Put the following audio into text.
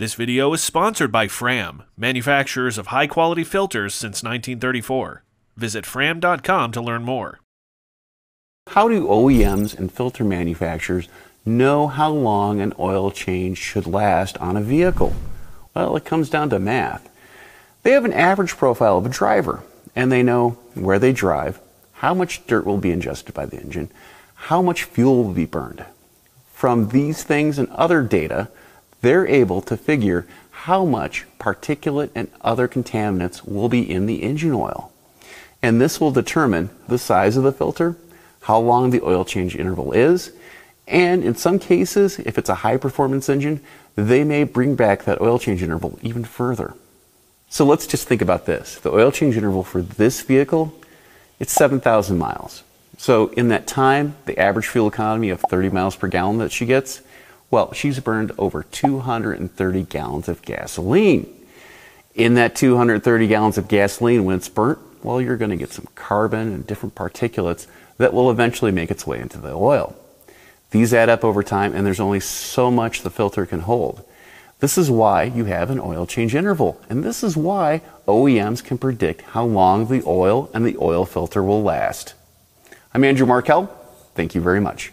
This video is sponsored by Fram, manufacturers of high quality filters since 1934. Visit fram.com to learn more. How do OEMs and filter manufacturers know how long an oil change should last on a vehicle? Well, it comes down to math. They have an average profile of a driver, and they know where they drive, how much dirt will be ingested by the engine, how much fuel will be burned. From these things and other data, they're able to figure how much particulate and other contaminants will be in the engine oil. And this will determine the size of the filter, how long the oil change interval is, and in some cases, if it's a high performance engine, they may bring back that oil change interval even further. So let's just think about this. The oil change interval for this vehicle, it's 7,000 miles. So in that time, the average fuel economy of 30 miles per gallon that she gets, well, she's burned over 230 gallons of gasoline. In that 230 gallons of gasoline, when it's burnt, well, you're going to get some carbon and different particulates that will eventually make its way into the oil. These add up over time, and there's only so much the filter can hold. This is why you have an oil change interval, and this is why OEMs can predict how long the oil and the oil filter will last. I'm Andrew Markell. Thank you very much.